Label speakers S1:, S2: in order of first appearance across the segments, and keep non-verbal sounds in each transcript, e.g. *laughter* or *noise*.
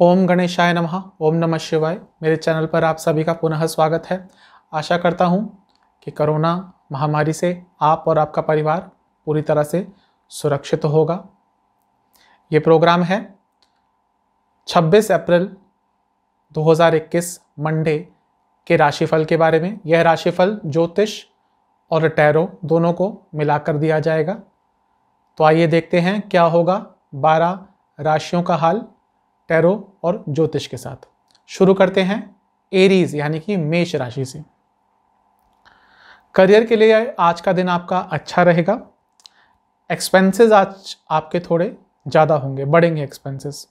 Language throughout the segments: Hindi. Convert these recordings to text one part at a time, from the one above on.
S1: ओम गणेशाय नमः ओम नमः शिवाय मेरे चैनल पर आप सभी का पुनः स्वागत है आशा करता हूँ कि कोरोना महामारी से आप और आपका परिवार पूरी तरह से सुरक्षित होगा ये प्रोग्राम है 26 अप्रैल 2021 मंडे के राशिफल के बारे में यह राशिफल ज्योतिष और टैरो दोनों को मिलाकर दिया जाएगा तो आइए देखते हैं क्या होगा 12 राशियों का हाल टैरो और ज्योतिष के साथ शुरू करते हैं एरीज यानी कि मेष राशि से करियर के लिए आज का दिन आपका अच्छा रहेगा एक्सपेंसेस आज आपके थोड़े ज़्यादा होंगे बढ़ेंगे एक्सपेंसेस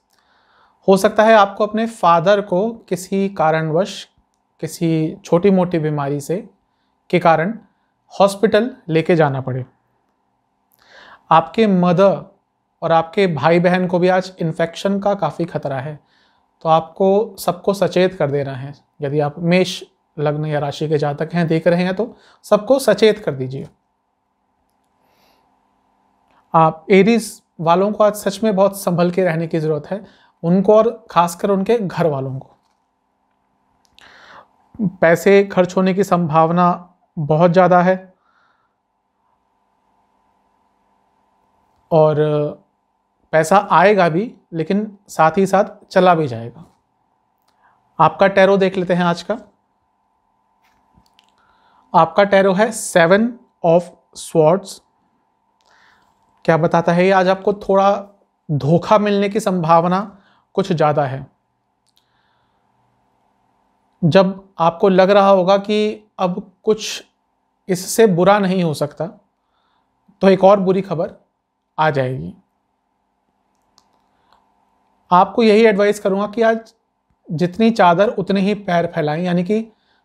S1: हो सकता है आपको अपने फादर को किसी कारणवश किसी छोटी मोटी बीमारी से के कारण हॉस्पिटल लेके जाना पड़े आपके मदर और आपके भाई बहन को भी आज इन्फेक्शन का काफ़ी खतरा है तो आपको सबको सचेत कर देना है यदि आप मेष लग्न या राशि के जातक हैं देख रहे हैं तो सबको सचेत कर दीजिए आप एरीज वालों को आज सच में बहुत संभल के रहने की ज़रूरत है उनको और खासकर उनके घर वालों को पैसे खर्च होने की संभावना बहुत ज़्यादा है और पैसा आएगा भी लेकिन साथ ही साथ चला भी जाएगा आपका टैरो देख लेते हैं आज का आपका टैरो है सेवन ऑफ स्वॉर्ड्स क्या बताता है ये आज आपको थोड़ा धोखा मिलने की संभावना कुछ ज़्यादा है जब आपको लग रहा होगा कि अब कुछ इससे बुरा नहीं हो सकता तो एक और बुरी खबर आ जाएगी आपको यही एडवाइस करूँगा कि आज जितनी चादर उतने ही पैर फैलाएं यानी कि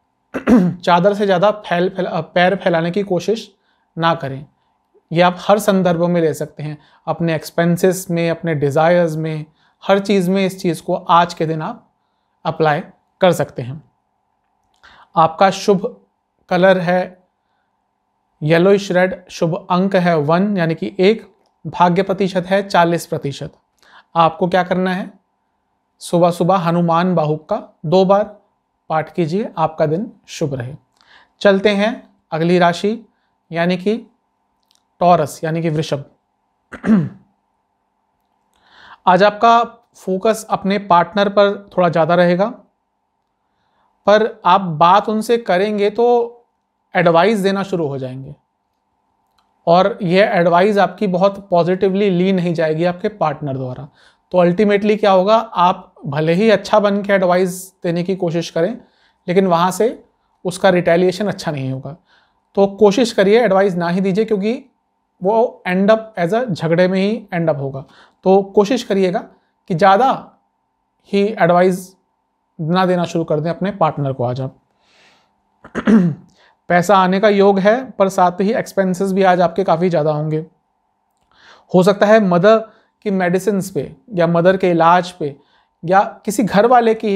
S1: *clears throat* चादर से ज़्यादा फैल फैला पैर फैलाने की कोशिश ना करें ये आप हर संदर्भ में ले सकते हैं अपने एक्सपेंसेस में अपने डिज़ायर्स में हर चीज़ में इस चीज़ को आज के दिन आप अप्लाई कर सकते हैं आपका शुभ कलर है येलोइश रेड शुभ अंक है वन यानी कि एक भाग्य प्रतिशत है चालीस प्रतिशत आपको क्या करना है सुबह सुबह हनुमान बाहु का दो बार पाठ कीजिए आपका दिन शुभ रहे चलते हैं अगली राशि यानी कि टॉरस यानी कि वृषभ *clears throat* आज आपका फोकस अपने पार्टनर पर थोड़ा ज़्यादा रहेगा पर आप बात उनसे करेंगे तो एडवाइस देना शुरू हो जाएंगे और यह एडवाइस आपकी बहुत पॉजिटिवली ली नहीं जाएगी आपके पार्टनर द्वारा तो अल्टीमेटली क्या होगा आप भले ही अच्छा बन के एडवाइस देने की कोशिश करें लेकिन वहाँ से उसका रिटेलिएशन अच्छा नहीं होगा तो कोशिश करिए एडवाइस ना ही दीजिए क्योंकि वो एंड अप एज अ झगड़े में ही एंड अप होगा तो कोशिश करिएगा कि ज़्यादा ही एडवाइस ना देना शुरू कर दें अपने पार्टनर को आज आप *clears throat* पैसा आने का योग है पर साथ ही एक्सपेंसेस भी आज आपके काफ़ी ज़्यादा होंगे हो सकता है मदर की मेडिसिन पे या मदर के इलाज पे या किसी घर वाले की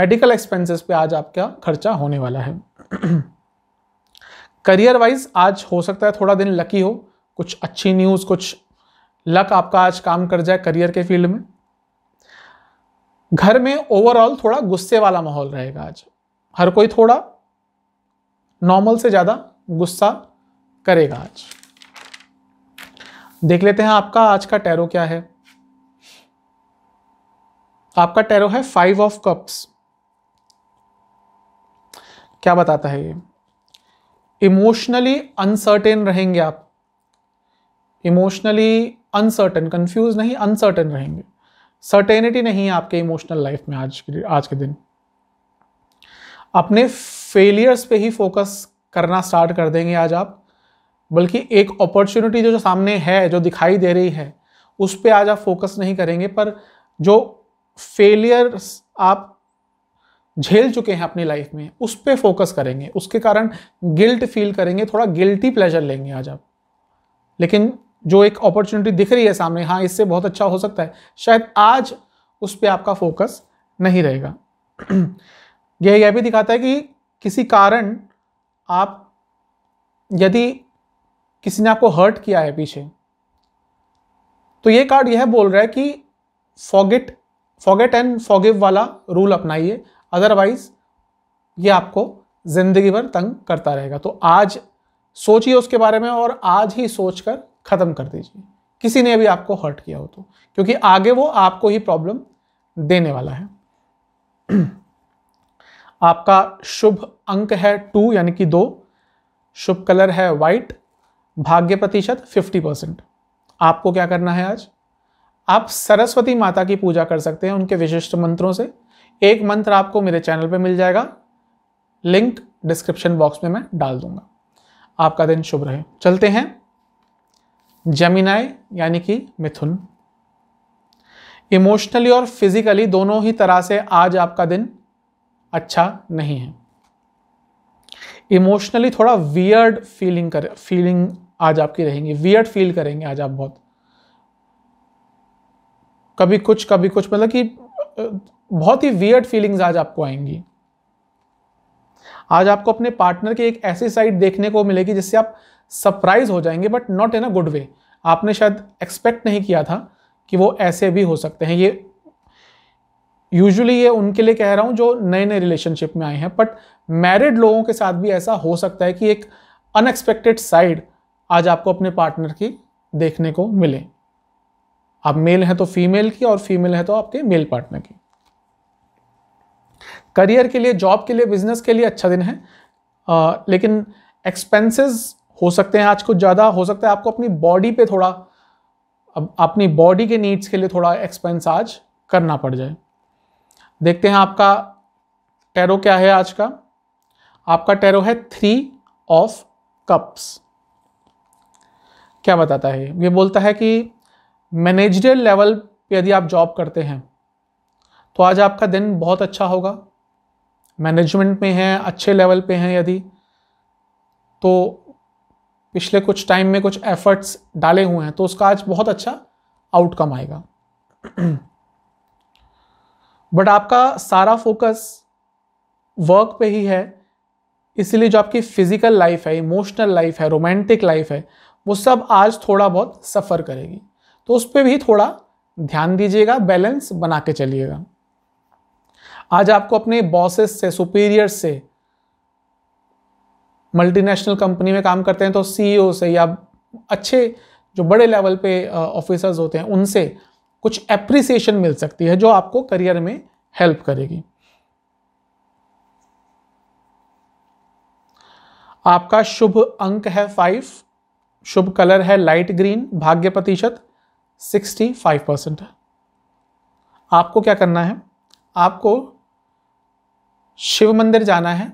S1: मेडिकल एक्सपेंसेस पे आज आपका खर्चा होने वाला है करियर *clears throat* वाइज आज हो सकता है थोड़ा दिन लकी हो कुछ अच्छी न्यूज़ कुछ लक आपका आज काम कर जाए करियर के फील्ड में घर में ओवरऑल थोड़ा गुस्से वाला माहौल रहेगा आज हर कोई थोड़ा नॉर्मल से ज़्यादा गुस्सा करेगा आज देख लेते हैं आपका आज का टैरो क्या है आपका टैरो है फाइव ऑफ कप्स क्या बताता है ये इमोशनली अनसर्टेन रहेंगे आप इमोशनली अनसर्टेन कंफ्यूज नहीं अनसर्टेन रहेंगे सर्टेनिटी नहीं है आपके इमोशनल लाइफ में आज के आज के दिन अपने फेलियर्स पे ही फोकस करना स्टार्ट कर देंगे आज आप बल्कि एक अपॉर्चुनिटी जो, जो सामने है जो दिखाई दे रही है उस पर आज आप फोकस नहीं करेंगे पर जो फेलियर्स आप झेल चुके हैं अपनी लाइफ में उस पर फोकस करेंगे उसके कारण गिल्ट फील करेंगे थोड़ा गिल्टी प्लेजर लेंगे आज आप लेकिन जो एक अपॉर्चुनिटी दिख रही है सामने हाँ इससे बहुत अच्छा हो सकता है शायद आज उस पर आपका फोकस नहीं रहेगा *clears throat* यह यह भी दिखाता है कि किसी कारण आप यदि किसी ने आपको हर्ट किया है पीछे तो ये कार्ड यह बोल रहा है कि फॉगेट फॉगेट एंड फॉगिव वाला रूल अपनाइए अदरवाइज ये आपको ज़िंदगी भर तंग करता रहेगा तो आज सोचिए उसके बारे में और आज ही सोच कर ख़त्म कर दीजिए किसी ने भी आपको हर्ट किया हो तो क्योंकि आगे वो आपको ही प्रॉब्लम देने वाला है आपका शुभ अंक है टू यानी कि दो शुभ कलर है वाइट भाग्य प्रतिशत फिफ्टी परसेंट आपको क्या करना है आज आप सरस्वती माता की पूजा कर सकते हैं उनके विशिष्ट मंत्रों से एक मंत्र आपको मेरे चैनल पर मिल जाएगा लिंक डिस्क्रिप्शन बॉक्स में मैं डाल दूंगा आपका दिन शुभ रहे चलते हैं जमीनाए यानी कि मिथुन इमोशनली और फिजिकली दोनों ही तरह से आज आपका दिन अच्छा नहीं है इमोशनली थोड़ा वियर्ड फीलिंग कर फीलिंग आज आपकी रहेंगी वियर्ड फील करेंगे आज आप बहुत कभी कुछ कभी कुछ मतलब कि बहुत ही वियर्ड फीलिंग्स आज आपको आएंगी आज आपको अपने पार्टनर की एक ऐसी साइड देखने को मिलेगी जिससे आप सरप्राइज हो जाएंगे but not in a good way आपने शायद एक्सपेक्ट नहीं किया था कि वो ऐसे भी हो सकते हैं ये यूजुअली ये उनके लिए कह रहा हूँ जो नए नए रिलेशनशिप में आए हैं बट मैरिड लोगों के साथ भी ऐसा हो सकता है कि एक अनएक्सपेक्टेड साइड आज आपको अपने पार्टनर की देखने को मिले आप मेल हैं तो फीमेल की और फीमेल है तो आपके मेल पार्टनर की करियर के लिए जॉब के लिए बिजनेस के लिए अच्छा दिन है आ, लेकिन एक्सपेंसेस हो सकते हैं आज कुछ ज़्यादा हो सकता है आपको अपनी बॉडी पे थोड़ा अब अपनी बॉडी के नीड्स के लिए थोड़ा एक्सपेंस आज करना पड़ जाए देखते हैं आपका टैरो क्या है आज का आपका टैरो है थ्री ऑफ कप्स क्या बताता है ये बोलता है कि मैनेजरियल लेवल पे यदि आप जॉब करते हैं तो आज आपका दिन बहुत अच्छा होगा मैनेजमेंट में हैं अच्छे लेवल पे हैं यदि तो पिछले कुछ टाइम में कुछ एफर्ट्स डाले हुए हैं तो उसका आज बहुत अच्छा आउटकम आएगा *clears throat* बट आपका सारा फोकस वर्क पे ही है इसीलिए जो आपकी फिजिकल लाइफ है इमोशनल लाइफ है रोमांटिक लाइफ है वो सब आज थोड़ा बहुत सफ़र करेगी तो उस पर भी थोड़ा ध्यान दीजिएगा बैलेंस बना के चलिएगा आज आपको अपने बॉसेस से सुपीरियर से मल्टीनेशनल कंपनी में काम करते हैं तो सीईओ e से या अच्छे जो बड़े लेवल पे ऑफिसर्स होते हैं उनसे कुछ एप्रिसिएशन मिल सकती है जो आपको करियर में हेल्प करेगी आपका शुभ अंक है फाइव शुभ कलर है लाइट ग्रीन भाग्य प्रतिशत सिक्सटी फाइव परसेंट है आपको क्या करना है आपको शिव मंदिर जाना है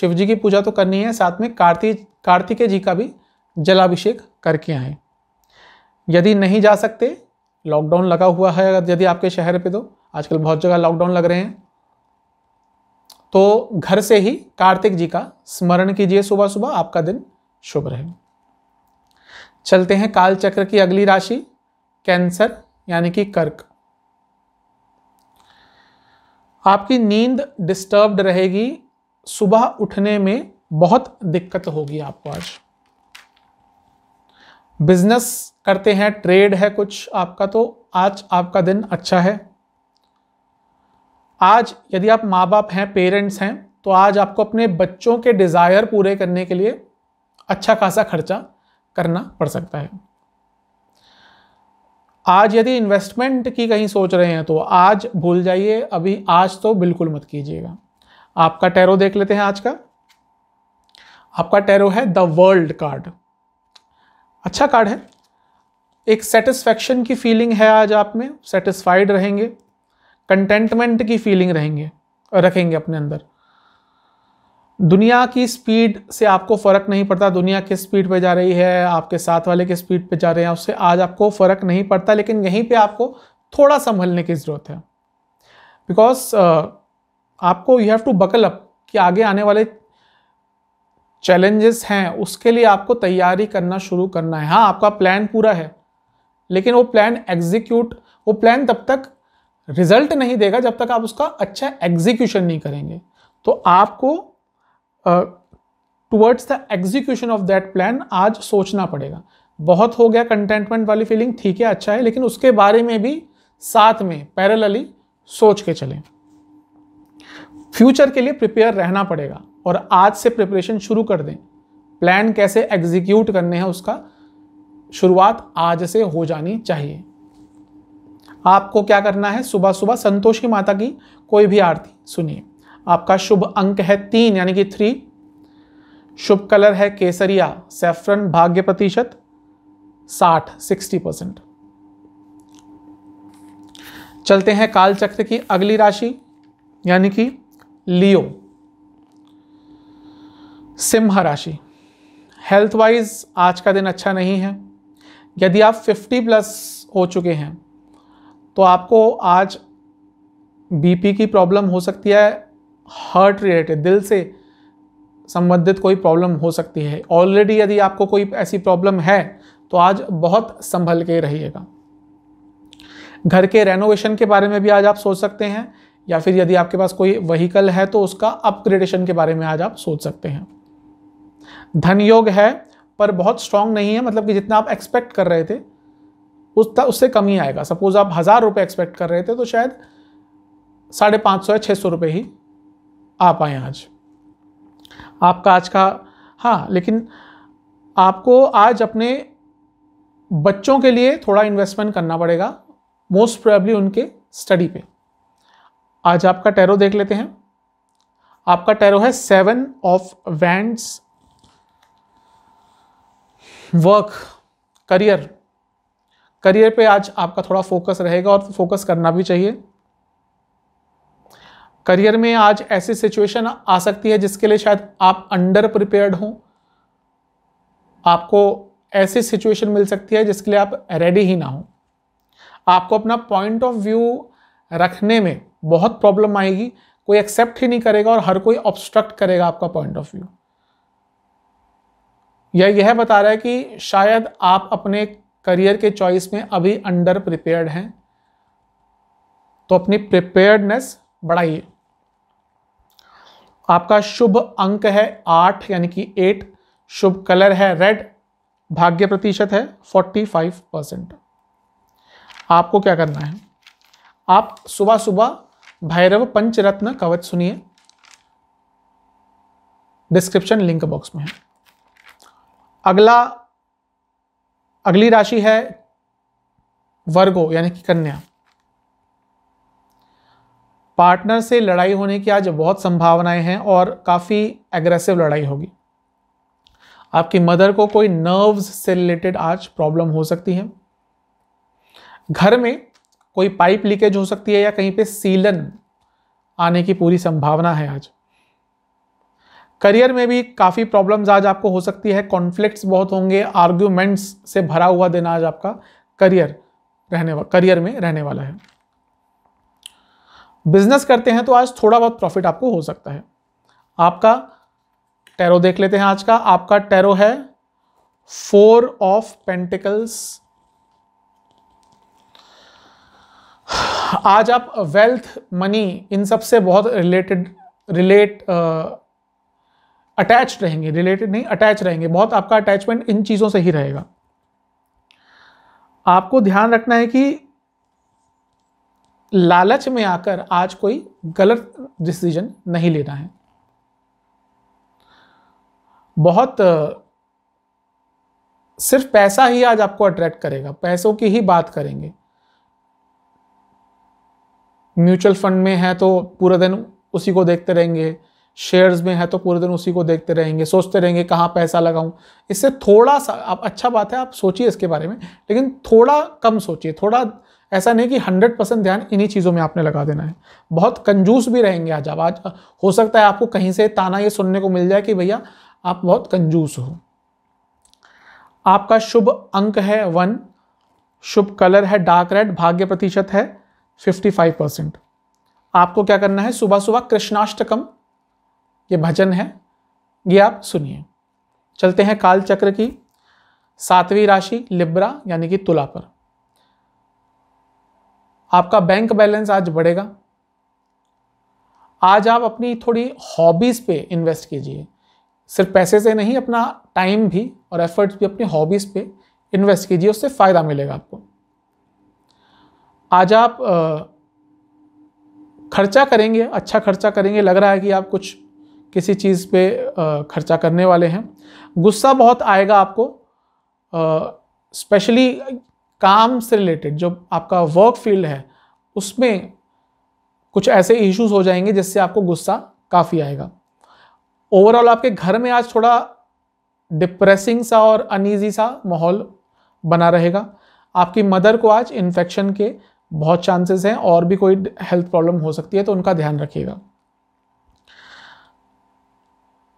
S1: शिव जी की पूजा तो करनी है साथ में कार्तिक कार्तिकेय जी का भी जलाभिषेक करके आए यदि नहीं जा सकते लॉकडाउन लगा हुआ है अगर यदि आपके शहर पे तो आजकल बहुत जगह लॉकडाउन लग रहे हैं तो घर से ही कार्तिक जी का स्मरण कीजिए सुबह सुबह आपका दिन शुभ रहे चलते हैं काल चक्र की अगली राशि कैंसर यानी कि कर्क आपकी नींद डिस्टर्ब्ड रहेगी सुबह उठने में बहुत दिक्कत होगी आपको आज बिजनेस करते हैं ट्रेड है कुछ आपका तो आज आपका दिन अच्छा है आज यदि आप माँ बाप हैं पेरेंट्स हैं तो आज आपको अपने बच्चों के डिज़ायर पूरे करने के लिए अच्छा खासा खर्चा करना पड़ सकता है आज यदि इन्वेस्टमेंट की कहीं सोच रहे हैं तो आज भूल जाइए अभी आज तो बिल्कुल मत कीजिएगा आपका टैरो देख लेते हैं आज का आपका टैरो है द वर्ल्ड कार्ड अच्छा कार्ड है एक सेटिस्फैक्शन की फीलिंग है आज आप में सेटिस्फाइड रहेंगे कंटेंटमेंट की फीलिंग रहेंगे रखेंगे अपने अंदर दुनिया की स्पीड से आपको फ़र्क नहीं पड़ता दुनिया किस स्पीड पे जा रही है आपके साथ वाले किस स्पीड पे जा रहे हैं उससे आज आपको फ़र्क नहीं पड़ता लेकिन यहीं पे आपको थोड़ा संभलने की ज़रूरत है बिकॉज uh, आपको you have to buckle up कि आगे आने वाले चैलेंजेस हैं उसके लिए आपको तैयारी करना शुरू करना है हाँ आपका प्लान पूरा है लेकिन वो प्लान एग्जीक्यूट वो प्लान तब तक रिजल्ट नहीं देगा जब तक आप उसका अच्छा एग्जीक्यूशन नहीं करेंगे तो आपको towards the execution of that plan आज सोचना पड़ेगा बहुत हो गया कंटेंटमेंट वाली फीलिंग ठीक है अच्छा है लेकिन उसके बारे में भी साथ में पैरेलली सोच के चलें फ्यूचर के लिए प्रिपेयर रहना पड़ेगा और आज से प्रिपरेशन शुरू कर दें प्लान कैसे एग्जीक्यूट करने हैं उसका शुरुआत आज से हो जानी चाहिए आपको क्या करना है सुबह सुबह संतोषी माता की कोई भी आरती सुनिए आपका शुभ अंक है तीन यानी कि थ्री शुभ कलर है केसरिया सेफ्रन भाग्य प्रतिशत साठ सिक्सटी परसेंट चलते हैं कालचक्र की अगली राशि यानी कि लियो सिंह राशि हेल्थ वाइज आज का दिन अच्छा नहीं है यदि आप 50 प्लस हो चुके हैं तो आपको आज बीपी की प्रॉब्लम हो सकती है हार्ट रिलेटेड दिल से संबंधित कोई प्रॉब्लम हो सकती है ऑलरेडी यदि आपको कोई ऐसी प्रॉब्लम है तो आज बहुत संभल के रहिएगा घर के रेनोवेशन के बारे में भी आज आप सोच सकते हैं या फिर यदि आपके पास कोई वहीकल है तो उसका अपग्रेडेशन के बारे में आज आप सोच सकते हैं धन योग है पर बहुत स्ट्रांग नहीं है मतलब कि जितना आप एक्सपेक्ट कर रहे थे उस उससे कम ही आएगा सपोज आप हज़ार रुपये एक्सपेक्ट कर रहे थे तो शायद साढ़े पाँच सौ या छः सौ रुपये ही आ पाए आज आपका आज का हाँ लेकिन आपको आज अपने बच्चों के लिए थोड़ा इन्वेस्टमेंट करना पड़ेगा मोस्ट प्रोबेबली उनके स्टडी पे आज आपका टैरो देख लेते हैं आपका टैरो है seven of wands work career career पे आज आपका थोड़ा फोकस रहेगा और फोकस करना भी चाहिए करियर में आज ऐसी सिचुएशन आ सकती है जिसके लिए शायद आप अंडर प्रिपेयर्ड हों आपको ऐसी सिचुएशन मिल सकती है जिसके लिए आप रेडी ही ना हो आपको अपना पॉइंट ऑफ व्यू रखने में बहुत प्रॉब्लम आएगी कोई एक्सेप्ट ही नहीं करेगा और हर कोई ऑब्स्ट्रक्ट करेगा आपका पॉइंट ऑफ व्यू या यह बता रहा है कि शायद आप अपने करियर के चॉइस में अभी अंडर प्रिपेयर्ड हैं तो अपनी प्रिपेयर्डनेस बढ़ाइए आपका शुभ अंक है आठ यानी कि एट शुभ कलर है रेड भाग्य प्रतिशत है फोर्टी फाइव परसेंट आपको क्या करना है आप सुबह सुबह भैरव पंचरत्न कवच सुनिए डिस्क्रिप्शन लिंक बॉक्स में है अगला अगली राशि है वर्गो यानी कि कन्या पार्टनर से लड़ाई होने की आज बहुत संभावनाएं हैं और काफ़ी एग्रेसिव लड़ाई होगी आपकी मदर को कोई नर्व्स से रिलेटेड आज प्रॉब्लम हो सकती है घर में कोई पाइप लीकेज हो सकती है या कहीं पे सीलन आने की पूरी संभावना है आज करियर में भी काफ़ी प्रॉब्लम्स आज आपको हो सकती है कॉन्फ्लिक्ट्स बहुत होंगे आर्ग्यूमेंट्स से भरा हुआ दिन आज आपका करियर रहने करियर में रहने वाला है बिजनेस करते हैं तो आज थोड़ा बहुत प्रॉफिट आपको हो सकता है आपका टैरो देख लेते हैं आज का आपका टैरो है फोर ऑफ पेंटिकल्स आज आप वेल्थ मनी इन सब से बहुत रिलेटेड रिलेट अटैच रहेंगे रिलेटेड नहीं अटैच रहेंगे बहुत आपका अटैचमेंट इन चीज़ों से ही रहेगा आपको ध्यान रखना है कि लालच में आकर आज कोई गलत डिसीजन नहीं लेना है बहुत सिर्फ पैसा ही आज आपको अट्रैक्ट करेगा पैसों की ही बात करेंगे म्यूचुअल फंड में है तो पूरा दिन उसी को देखते रहेंगे शेयर्स में है तो पूरे दिन उसी को देखते रहेंगे सोचते रहेंगे कहाँ पैसा लगाऊं इससे थोड़ा सा आप अच्छा बात है आप सोचिए इसके बारे में लेकिन थोड़ा कम सोचिए थोड़ा ऐसा नहीं कि हंड्रेड परसेंट ध्यान इन्हीं चीज़ों में आपने लगा देना है बहुत कंजूस भी रहेंगे आज आप आज हो सकता है आपको कहीं से ताना ये सुनने को मिल जाए कि भैया आप बहुत कंजूस हो आपका शुभ अंक है वन शुभ कलर है डार्क रेड भाग्य प्रतिशत है फिफ्टी फाइव परसेंट आपको क्या करना है सुबह सुबह कृष्णाष्टकम ये भजन है ये आप सुनिए चलते हैं काल चक्र की सातवीं राशि लिब्रा यानी कि तुला पर आपका बैंक बैलेंस आज बढ़ेगा आज आप अपनी थोड़ी हॉबीज़ पे इन्वेस्ट कीजिए सिर्फ पैसे से नहीं अपना टाइम भी और एफर्ट्स भी अपनी हॉबीज़ पे इन्वेस्ट कीजिए उससे फ़ायदा मिलेगा आपको आज आप खर्चा करेंगे अच्छा खर्चा करेंगे लग रहा है कि आप कुछ किसी चीज़ पे खर्चा करने वाले हैं गुस्सा बहुत आएगा आपको स्पेशली काम से रिलेटेड जो आपका वर्क फील्ड है उसमें कुछ ऐसे इश्यूज हो जाएंगे जिससे आपको गुस्सा काफ़ी आएगा ओवरऑल आपके घर में आज थोड़ा डिप्रेसिंग सा और अनईजी सा माहौल बना रहेगा आपकी मदर को आज इन्फेक्शन के बहुत चांसेस हैं और भी कोई हेल्थ प्रॉब्लम हो सकती है तो उनका ध्यान रखिएगा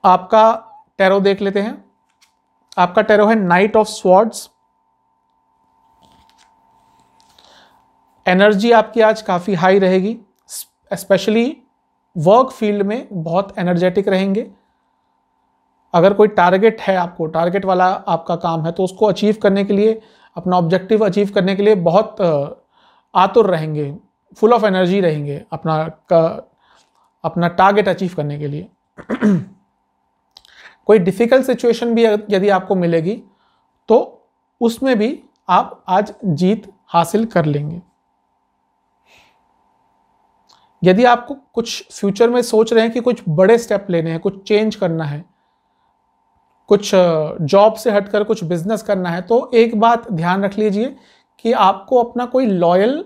S1: आपका टैरो देख लेते हैं आपका टैरो है नाइट ऑफ स्वॉर्ड्स एनर्जी आपकी आज काफ़ी हाई रहेगी स्पेशली वर्क फील्ड में बहुत एनर्जेटिक रहेंगे अगर कोई टारगेट है आपको टारगेट वाला आपका काम है तो उसको अचीव करने के लिए अपना ऑब्जेक्टिव अचीव करने के लिए बहुत आतुर रहेंगे फुल ऑफ एनर्जी रहेंगे अपना का, अपना टारगेट अचीव करने के लिए *clears throat* कोई डिफ़िकल्ट सिचुएशन भी यदि आपको मिलेगी तो उसमें भी आप आज जीत हासिल कर लेंगे यदि आपको कुछ फ्यूचर में सोच रहे हैं कि कुछ बड़े स्टेप लेने हैं कुछ चेंज करना है कुछ जॉब से हटकर कुछ बिजनेस करना है तो एक बात ध्यान रख लीजिए कि आपको अपना कोई लॉयल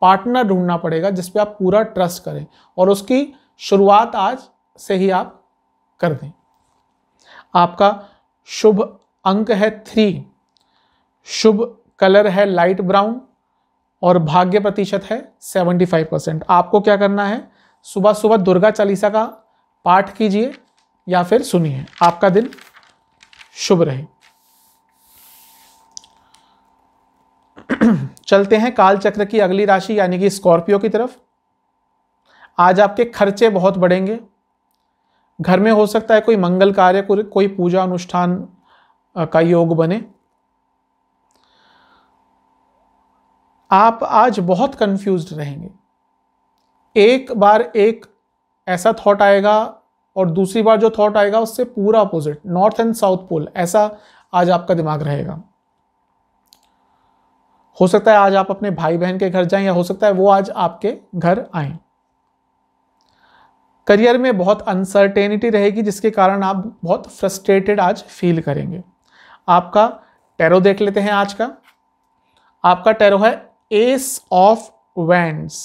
S1: पार्टनर ढूंढना पड़ेगा जिस पे आप पूरा ट्रस्ट करें और उसकी शुरुआत आज से ही आप कर दें आपका शुभ अंक है थ्री शुभ कलर है लाइट ब्राउन और भाग्य प्रतिशत है सेवेंटी फाइव परसेंट आपको क्या करना है सुबह सुबह दुर्गा चालीसा का पाठ कीजिए या फिर सुनिए आपका दिन शुभ रहे *clears throat* चलते हैं काल चक्र की अगली राशि यानी कि स्कॉर्पियो की तरफ आज आपके खर्चे बहुत बढ़ेंगे घर में हो सकता है कोई मंगल कार्य कोई पूजा अनुष्ठान का योग बने आप आज बहुत कंफ्यूज रहेंगे एक बार एक ऐसा थॉट आएगा और दूसरी बार जो थॉट आएगा उससे पूरा opposite north and south pole ऐसा आज आपका दिमाग रहेगा हो सकता है आज आप अपने भाई बहन के घर जाएं या हो सकता है वो आज आपके घर आए करियर में बहुत अनसर्टेनिटी रहेगी जिसके कारण आप बहुत फ्रस्ट्रेटेड आज फील करेंगे आपका टैरो देख लेते हैं आज का आपका टैरो है एस ऑफ वैंड्स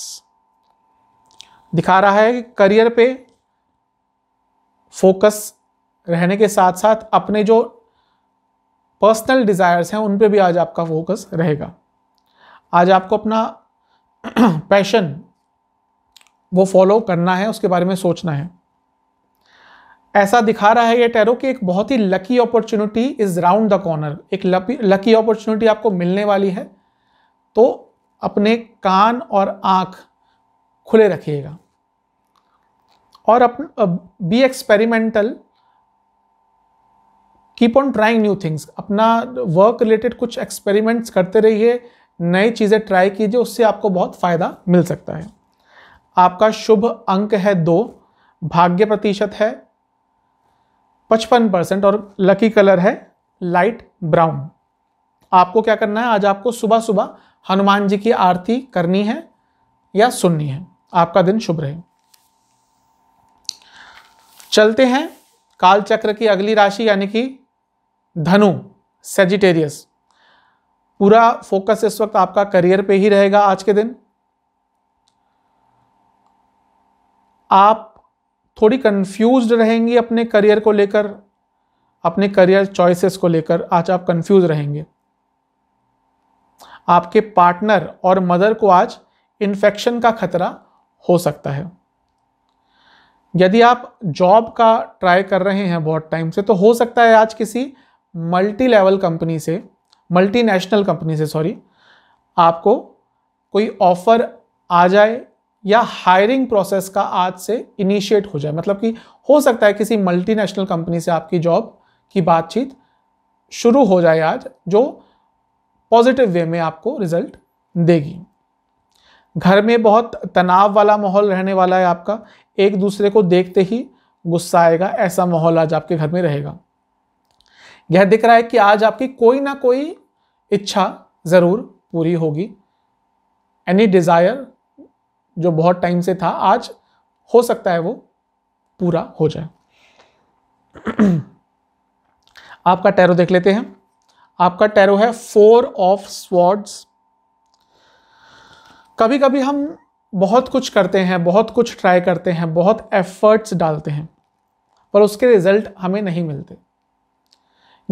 S1: दिखा रहा है करियर पे फोकस रहने के साथ साथ अपने जो पर्सनल डिज़ायर्स हैं उन पे भी आज आपका फोकस रहेगा आज आपको अपना पैशन *clears throat* वो फॉलो करना है उसके बारे में सोचना है ऐसा दिखा रहा है ये टैरो कि एक बहुत ही lucky opportunity is round the corner एक लकी अपॉर्चुनिटी आपको मिलने वाली है तो अपने कान और आँख खुले रखिएगा और अप be experimental keep on trying new things अपना वर्क रिलेटेड कुछ एक्सपेरिमेंट्स करते रहिए नई चीज़ें ट्राई कीजिए उससे आपको बहुत फ़ायदा मिल सकता है आपका शुभ अंक है दो भाग्य प्रतिशत है पचपन परसेंट और लकी कलर है लाइट ब्राउन आपको क्या करना है आज आपको सुबह सुबह हनुमान जी की आरती करनी है या सुननी है आपका दिन शुभ रहे चलते हैं काल चक्र की अगली राशि यानी कि धनु सेजिटेरियस पूरा फोकस इस वक्त आपका करियर पे ही रहेगा आज के दिन आप थोड़ी कंफ्यूज रहेंगी अपने करियर को लेकर अपने करियर चॉइसेस को लेकर आज आप कंफ्यूज रहेंगे आपके पार्टनर और मदर को आज इन्फेक्शन का खतरा हो सकता है यदि आप जॉब का ट्राई कर रहे हैं बहुत टाइम से तो हो सकता है आज किसी मल्टी लेवल कंपनी से मल्टीनेशनल कंपनी से सॉरी आपको कोई ऑफर आ जाए या हायरिंग प्रोसेस का आज से इनिशिएट हो जाए मतलब कि हो सकता है किसी मल्टीनेशनल कंपनी से आपकी जॉब की बातचीत शुरू हो जाए आज जो पॉजिटिव वे में आपको रिजल्ट देगी घर में बहुत तनाव वाला माहौल रहने वाला है आपका एक दूसरे को देखते ही गुस्सा आएगा ऐसा माहौल आज आपके घर में रहेगा यह दिख रहा है कि आज आपकी कोई ना कोई इच्छा ज़रूर पूरी होगी एनी डिज़ायर जो बहुत टाइम से था आज हो सकता है वो पूरा हो जाए *clears throat* आपका टैरो देख लेते हैं आपका टैरो है फोर ऑफ स्वॉर्ड्स कभी कभी हम बहुत कुछ करते हैं बहुत कुछ ट्राई करते हैं बहुत एफर्ट्स डालते हैं पर उसके रिजल्ट हमें नहीं मिलते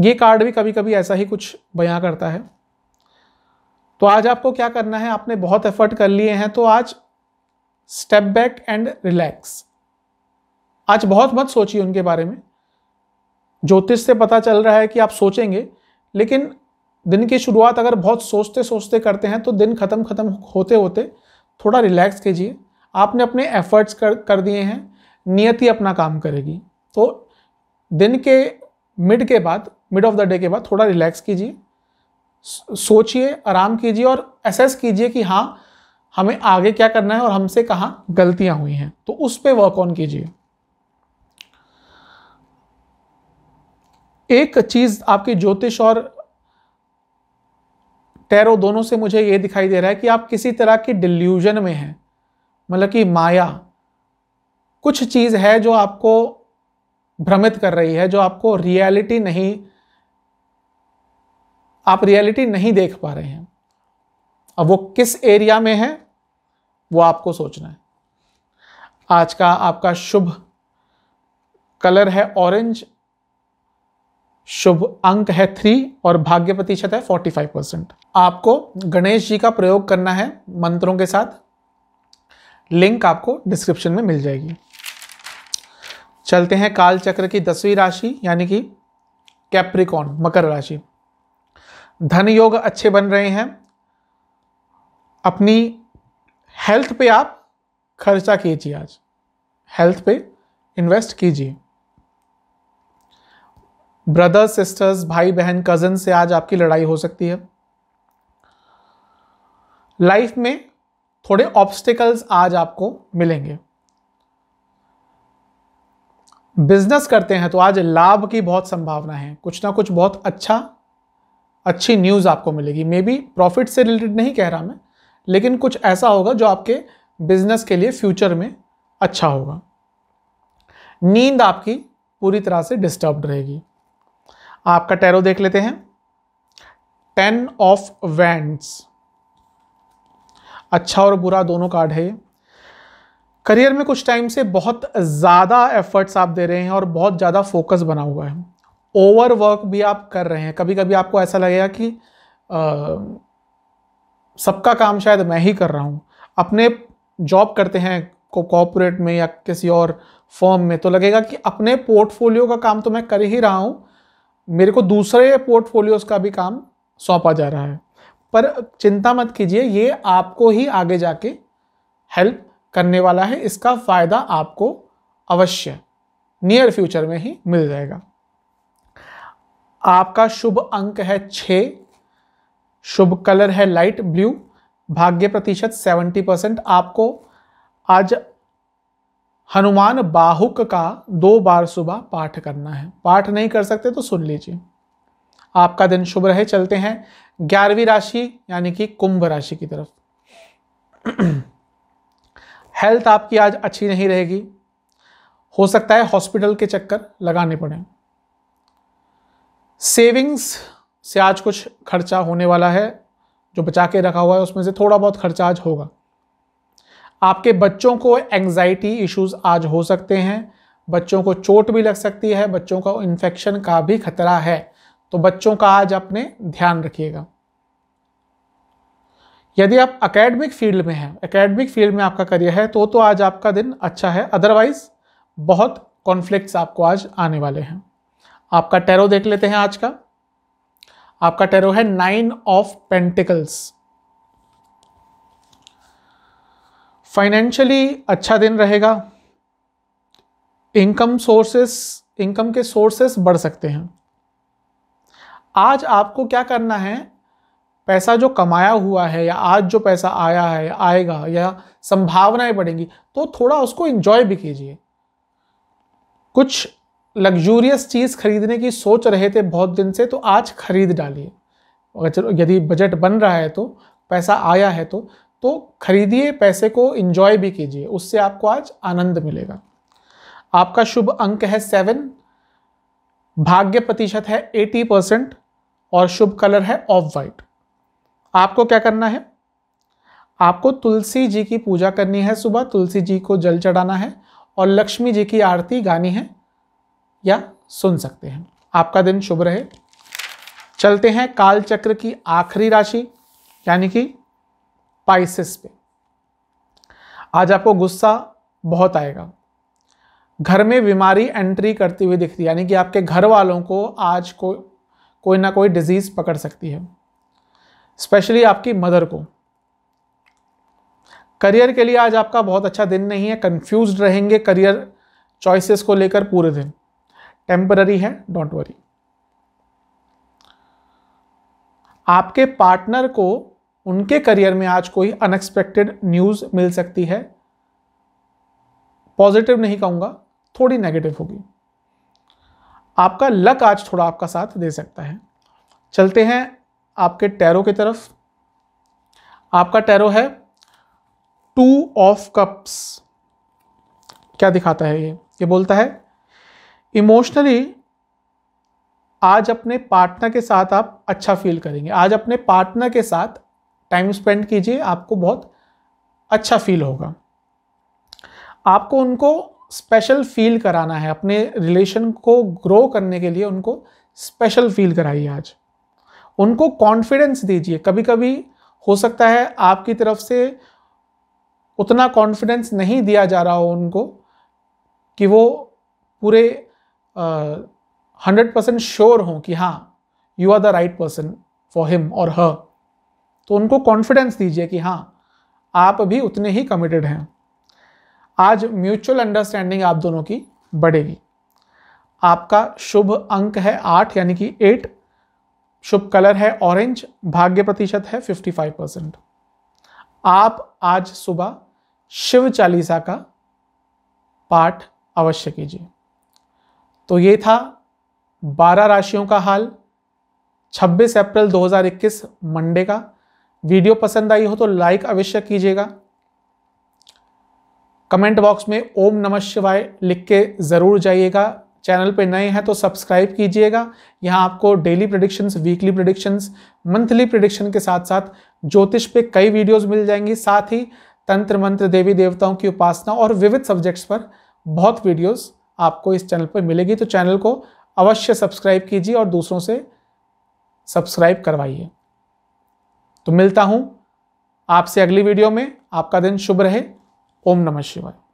S1: ये कार्ड भी कभी कभी ऐसा ही कुछ बयां करता है तो आज आपको क्या करना है आपने बहुत एफर्ट कर लिए हैं तो आज स्टेप बैक एंड रिलैक्स आज बहुत मत सोचिए उनके बारे में ज्योतिष से पता चल रहा है कि आप सोचेंगे लेकिन दिन की शुरुआत अगर बहुत सोचते सोचते करते हैं तो दिन ख़त्म ख़त्म होते होते थोड़ा रिलैक्स कीजिए आपने अपने एफर्ट्स कर कर दिए हैं नियति अपना काम करेगी तो दिन के मिड के बाद मिड ऑफ द डे के बाद थोड़ा रिलैक्स कीजिए सोचिए आराम कीजिए और एसेस कीजिए कि हाँ हमें आगे क्या करना है और हमसे कहाँ गलतियां हुई हैं तो उस पर वर्क ऑन कीजिए एक चीज आपके ज्योतिष और टैरो दोनों से मुझे ये दिखाई दे रहा है कि आप किसी तरह की डिल्यूजन में हैं मतलब कि माया कुछ चीज़ है जो आपको भ्रमित कर रही है जो आपको रियलिटी नहीं आप रियलिटी नहीं देख पा रहे हैं अब वो किस एरिया में है वो आपको सोचना है आज का आपका शुभ कलर है ऑरेंज शुभ अंक है थ्री और भाग्य प्रतिशत है फोर्टी फाइव परसेंट आपको गणेश जी का प्रयोग करना है मंत्रों के साथ लिंक आपको डिस्क्रिप्शन में मिल जाएगी चलते हैं काल चक्र की दसवीं राशि यानी कि कैप्रिकॉन मकर राशि धन योग अच्छे बन रहे हैं अपनी हेल्थ पे आप खर्चा कीजिए आज हेल्थ पे इन्वेस्ट कीजिए ब्रदर्स सिस्टर्स भाई बहन कजन से आज आपकी लड़ाई हो सकती है लाइफ में थोड़े ऑब्स्टिकल्स आज आपको मिलेंगे बिजनेस करते हैं तो आज लाभ की बहुत संभावना है कुछ ना कुछ बहुत अच्छा अच्छी न्यूज़ आपको मिलेगी मे बी प्रॉफिट से रिलेटेड नहीं कह रहा मैं लेकिन कुछ ऐसा होगा जो आपके बिजनेस के लिए फ्यूचर में अच्छा होगा नींद आपकी पूरी तरह से डिस्टर्ब रहेगी आपका टैरो देख लेते हैं टेन ऑफ वैंड्स अच्छा और बुरा दोनों कार्ड है ये करियर में कुछ टाइम से बहुत ज़्यादा एफर्ट्स आप दे रहे हैं और बहुत ज़्यादा फोकस बना हुआ है ओवरवर्क भी आप कर रहे हैं कभी कभी आपको ऐसा लगेगा कि सबका काम शायद मैं ही कर रहा हूँ अपने जॉब करते हैं कॉपोरेट में या किसी और फॉर्म में तो लगेगा कि अपने पोर्टफोलियो का काम तो मैं कर ही रहा हूँ मेरे को दूसरे पोर्टफोलियोज का भी काम सौंपा जा रहा है पर चिंता मत कीजिए ये आपको ही आगे जाके हेल्प करने वाला है इसका फ़ायदा आपको अवश्य नियर फ्यूचर में ही मिल जाएगा आपका शुभ अंक है छः शुभ कलर है लाइट ब्लू भाग्य प्रतिशत सेवेंटी परसेंट आपको आज हनुमान बाहुक का दो बार सुबह पाठ करना है पाठ नहीं कर सकते तो सुन लीजिए आपका दिन शुभ रहे चलते हैं ग्यारहवीं राशि यानी कि कुंभ राशि की तरफ हेल्थ *clears throat* आपकी आज अच्छी नहीं रहेगी हो सकता है हॉस्पिटल के चक्कर लगाने पड़े सेविंग्स से आज कुछ खर्चा होने वाला है जो बचा के रखा हुआ है उसमें से थोड़ा बहुत खर्चा आज होगा आपके बच्चों को एंग्जाइटी इश्यूज आज हो सकते हैं बच्चों को चोट भी लग सकती है बच्चों को इन्फेक्शन का भी खतरा है तो बच्चों का आज अपने ध्यान रखिएगा यदि आप एकेडमिक फील्ड में हैं एकेडमिक फील्ड में आपका करियर है तो तो आज आपका दिन अच्छा है अदरवाइज बहुत कॉन्फ्लिक्ट्स आपको आज आने वाले हैं आपका टैरो देख लेते हैं आज का आपका टेरो है नाइन ऑफ पेंटिकल्स फाइनेंशियली अच्छा दिन रहेगा इनकम सोर्सेस इनकम के सोर्सेस बढ़ सकते हैं आज आपको क्या करना है पैसा जो कमाया हुआ है या आज जो पैसा आया है आएगा या संभावनाएं बढ़ेंगी तो थोड़ा उसको एंजॉय भी कीजिए कुछ लग्जूरियस चीज़ खरीदने की सोच रहे थे बहुत दिन से तो आज खरीद डालिए अगर चलो यदि बजट बन रहा है तो पैसा आया है तो तो खरीदिए पैसे को इंजॉय भी कीजिए उससे आपको आज आनंद मिलेगा आपका शुभ अंक है सेवन भाग्य प्रतिशत है एटी परसेंट और शुभ कलर है ऑफ वाइट आपको क्या करना है आपको तुलसी जी की पूजा करनी है सुबह तुलसी जी को जल चढ़ाना है और लक्ष्मी जी की आरती गानी है या सुन सकते हैं आपका दिन शुभ रहे चलते हैं काल चक्र की आखिरी राशि यानी कि पाइसिस पे आज आपको गुस्सा बहुत आएगा घर में बीमारी एंट्री करती हुई दिखती है यानी कि आपके घर वालों को आज को कोई ना कोई डिजीज पकड़ सकती है स्पेशली आपकी मदर को करियर के लिए आज आपका बहुत अच्छा दिन नहीं है कंफ्यूज्ड रहेंगे करियर चॉइसेस को लेकर पूरे दिन टेम्पररी है डोंट वरी आपके पार्टनर को उनके करियर में आज कोई अनएक्सपेक्टेड न्यूज़ मिल सकती है पॉजिटिव नहीं कहूंगा थोड़ी नेगेटिव होगी आपका लक आज थोड़ा आपका साथ दे सकता है चलते हैं आपके टैरो की तरफ आपका टैरो है टू ऑफ कप्स क्या दिखाता है ये ये बोलता है इमोशनली आज अपने पार्टनर के साथ आप अच्छा फील करेंगे आज अपने पार्टनर के साथ टाइम स्पेंड कीजिए आपको बहुत अच्छा फील होगा आपको उनको स्पेशल फील कराना है अपने रिलेशन को ग्रो करने के लिए उनको स्पेशल फील कराइए आज उनको कॉन्फिडेंस दीजिए कभी कभी हो सकता है आपकी तरफ से उतना कॉन्फिडेंस नहीं दिया जा रहा हो उनको कि वो पूरे हंड्रेड परसेंट श्योर हों कि हाँ you are the right person for him और हर तो उनको कॉन्फिडेंस दीजिए कि हाँ आप भी उतने ही कमिटेड हैं आज म्यूचुअल अंडरस्टैंडिंग आप दोनों की बढ़ेगी आपका शुभ अंक है आठ यानी कि एट शुभ कलर है ऑरेंज भाग्य प्रतिशत है फिफ्टी फाइव परसेंट आप आज सुबह शिव चालीसा का पाठ अवश्य कीजिए तो ये था 12 राशियों का हाल 26 अप्रैल 2021 मंडे का वीडियो पसंद आई हो तो लाइक अवश्य कीजिएगा कमेंट बॉक्स में ओम नमः शिवाय लिख के ज़रूर जाइएगा चैनल पे नए हैं तो सब्सक्राइब कीजिएगा यहाँ आपको daily predictions weekly predictions monthly prediction के साथ साथ ज्योतिष पे कई वीडियोस मिल जाएंगी साथ ही तंत्र मंत्र देवी देवताओं की उपासना और विविध सब्जेक्ट्स पर बहुत वीडियोज़ आपको इस चैनल पर मिलेगी तो चैनल को अवश्य सब्सक्राइब कीजिए और दूसरों से सब्सक्राइब करवाइए तो मिलता हूँ आपसे अगली वीडियो में आपका दिन शुभ रहे ओम नमः शिवाय